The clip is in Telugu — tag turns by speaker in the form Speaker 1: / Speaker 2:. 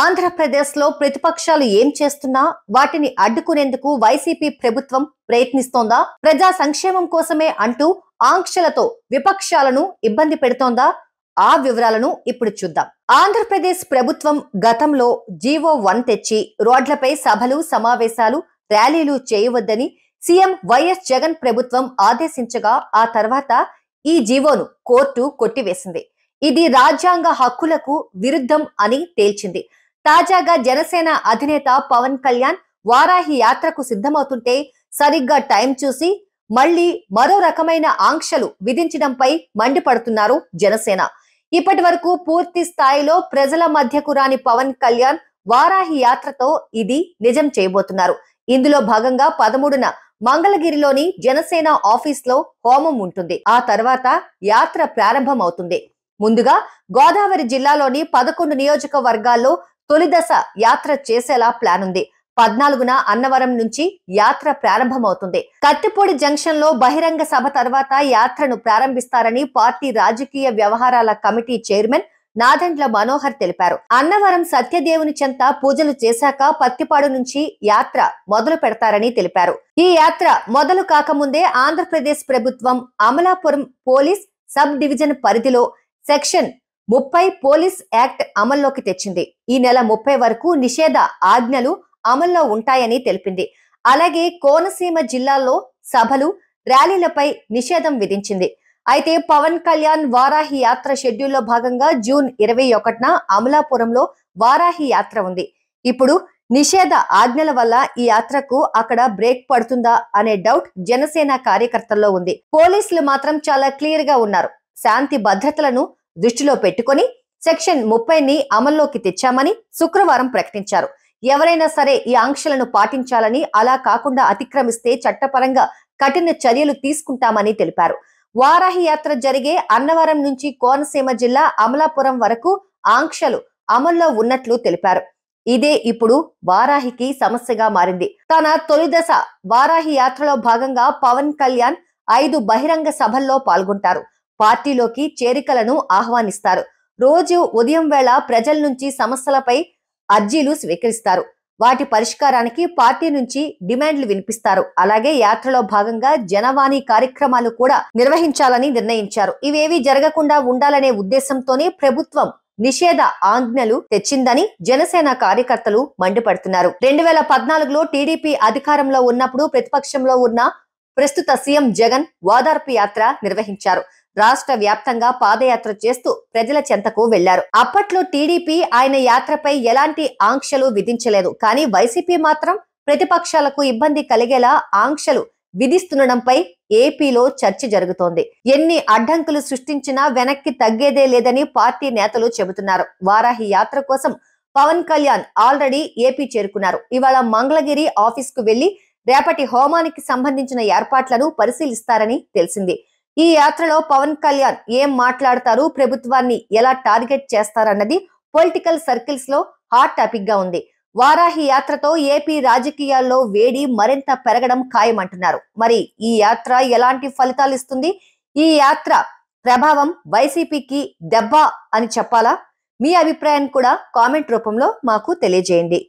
Speaker 1: ఆంధ్రప్రదేశ్ లో ప్రతిపక్షాలు ఏం చేస్తున్నా వాటిని అడ్డుకునేందుకు వైసీపీ ప్రభుత్వం ప్రయత్నిస్తోందా ప్రజా సంక్షేమం కోసమే అంటూ ఆంక్షలతో విపక్షాలను ఇబ్బంది పెడుతోందా ఆ వివరాలను ఇప్పుడు చూద్దాం ఆంధ్రప్రదేశ్ ప్రభుత్వం గతంలో జీవో వన్ తెచ్చి రోడ్లపై సభలు సమావేశాలు ర్యాలీలు చేయవద్దని సీఎం వైఎస్ జగన్ ప్రభుత్వం ఆదేశించగా ఆ తర్వాత ఈ జీవోను కోర్టు కొట్టివేసింది ఇది రాజ్యాంగ హక్కులకు విరుద్ధం అని తేల్చింది తాజాగా జనసేన అధినేత పవన్ కళ్యాణ్ వారాహి యాత్రకు సిద్ధమవుతుంటే సరిగ్గా టైం చూసి మళ్లీ మరో రకమైన ఆంక్షలు విధించడంపై మండిపడుతున్నారు జనసేన ఇప్పటి వరకు పూర్తి స్థాయిలో ప్రజల మధ్యకు రాని పవన్ కళ్యాణ్ వారాహి యాత్రతో ఇది నిజం చేయబోతున్నారు ఇందులో భాగంగా పదమూడున మంగళగిరిలోని జనసేన ఆఫీస్ లో హోమం ఉంటుంది ఆ తర్వాత యాత్ర ప్రారంభమవుతుంది ముందుగా గోదావరి జిల్లాలోని పదకొండు నియోజకవర్గాల్లో తొలిదశ యాత్ర చేసేలా ప్లాన్ ఉంది పద్నాలుగున అన్నవరం నుంచి యాత్ర ప్రారంభమవుతుంది కత్తిపూడి జంక్షన్ లో బహిరంగ సభ తర్వాత యాత్రను ప్రారంభిస్తారని పార్టీ రాజకీయ వ్యవహారాల కమిటీ చైర్మన్ నాదెండ్ల మనోహర్ తెలిపారు అన్నవరం సత్యదేవుని చెంత పూజలు చేశాక పత్తిపాడు నుంచి యాత్ర మొదలు పెడతారని తెలిపారు ఈ యాత్ర మొదలు కాకముందే ఆంధ్రప్రదేశ్ ప్రభుత్వం అమలాపురం పోలీస్ సబ్ డివిజన్ పరిధిలో సెక్షన్ ముప్పై పోలీస్ యాక్ట్ అమల్లోకి తెచ్చింది ఈ నెల ముప్పై వరకు నిషేధ ఆజ్ఞలు అమల్లో ఉంటాయని తెలిపింది అలాగే కోనసీమ జిల్లాలో సభలు ర్యాలీలపై నిషేధం విధించింది అయితే పవన్ కళ్యాణ్ వారాహి యాత్ర షెడ్యూల్లో భాగంగా జూన్ ఇరవై ఒకటిన అమలాపురంలో వారాహి యాత్ర ఉంది ఇప్పుడు నిషేధ ఆజ్ఞల వల్ల ఈ యాత్రకు అక్కడ బ్రేక్ పడుతుందా అనే డౌట్ జనసేన కార్యకర్తల్లో ఉంది పోలీసులు మాత్రం చాలా క్లియర్ గా ఉన్నారు శాంతి భద్రతలను దృష్టిలో పెట్టుకొని సెక్షన్ ముప్పైని అమల్లోకి తెచ్చామని శుక్రవారం ప్రకటించారు ఎవరైనా సరే ఈ ఆంక్షలను పాటించాలని అలా కాకుండా అతిక్రమిస్తే చట్టపరంగా కఠిన చర్యలు తీసుకుంటామని తెలిపారు వారాహి యాత్ర జరిగే అన్నవరం నుంచి కోనసీమ జిల్లా అమలాపురం వరకు ఆంక్షలు అమల్లో ఉన్నట్లు తెలిపారు ఇదే ఇప్పుడు వారాహికి సమస్యగా మారింది తన తొలిదశ వారాహి యాత్రలో భాగంగా పవన్ కళ్యాణ్ ఐదు బహిరంగ సభల్లో పాల్గొంటారు పార్టీలోకి చేరికలను ఆహ్వానిస్తారు రోజు ఉదయం వేళ ప్రజల నుంచి సమస్యలపై అర్జీలు స్వీకరిస్తారు వాటి పరిష్కారానికి పార్టీ నుంచి డిమాండ్లు వినిపిస్తారు అలాగే యాత్రలో భాగంగా జనవాణి కార్యక్రమాలు కూడా నిర్వహించాలని నిర్ణయించారు ఇవేవి జరగకుండా ఉండాలనే ఉద్దేశంతోనే ప్రభుత్వం నిషేధ ఆజ్ఞలు తెచ్చిందని జనసేన కార్యకర్తలు మండిపడుతున్నారు రెండు వేల పద్నాలుగులో టీడీపీ అధికారంలో ఉన్నప్పుడు ప్రతిపక్షంలో ఉన్న ప్రస్తుత సీఎం జగన్ వాదార్పు యాత్ర నిర్వహించారు రాష్ట్ర వ్యాప్తంగా పాదయాత్ర చేస్తూ ప్రజల చెంతకు వెళ్లారు అప్పట్లో టీడీపీ ఆయన యాత్రపై ఎలాంటి ఆంక్షలు విధించలేదు కానీ వైసీపీ మాత్రం ప్రతిపక్షాలకు ఇబ్బంది కలిగేలా ఆంక్షలు విధిస్తుండడంపై ఏపీలో చర్చ జరుగుతోంది ఎన్ని అడ్డంకులు సృష్టించినా వెనక్కి తగ్గేదే లేదని పార్టీ నేతలు చెబుతున్నారు వారాహి యాత్ర కోసం పవన్ కళ్యాణ్ ఆల్రెడీ ఏపీ చేరుకున్నారు ఇవాళ మంగళగిరి ఆఫీస్ కు వెళ్లి రేపటి హోమానికి సంబంధించిన ఏర్పాట్లను పరిశీలిస్తారని తెలిసింది ఈ యాత్రలో పవన్ కళ్యాణ్ ఏం మాట్లాడతారు ప్రభుత్వాన్ని ఎలా టార్గెట్ చేస్తారన్నది పొలిటికల్ సర్కిల్స్ లో హాట్ టాపిక్ గా ఉంది వారాహి యాత్రతో ఏపీ రాజకీయాల్లో వేడి మరింత పెరగడం ఖాయమంటున్నారు మరి ఈ యాత్ర ఎలాంటి ఫలితాలు ఇస్తుంది ఈ యాత్ర ప్రభావం వైసీపీకి దెబ్బ అని చెప్పాలా మీ అభిప్రాయాన్ని కూడా కామెంట్ రూపంలో మాకు తెలియజేయండి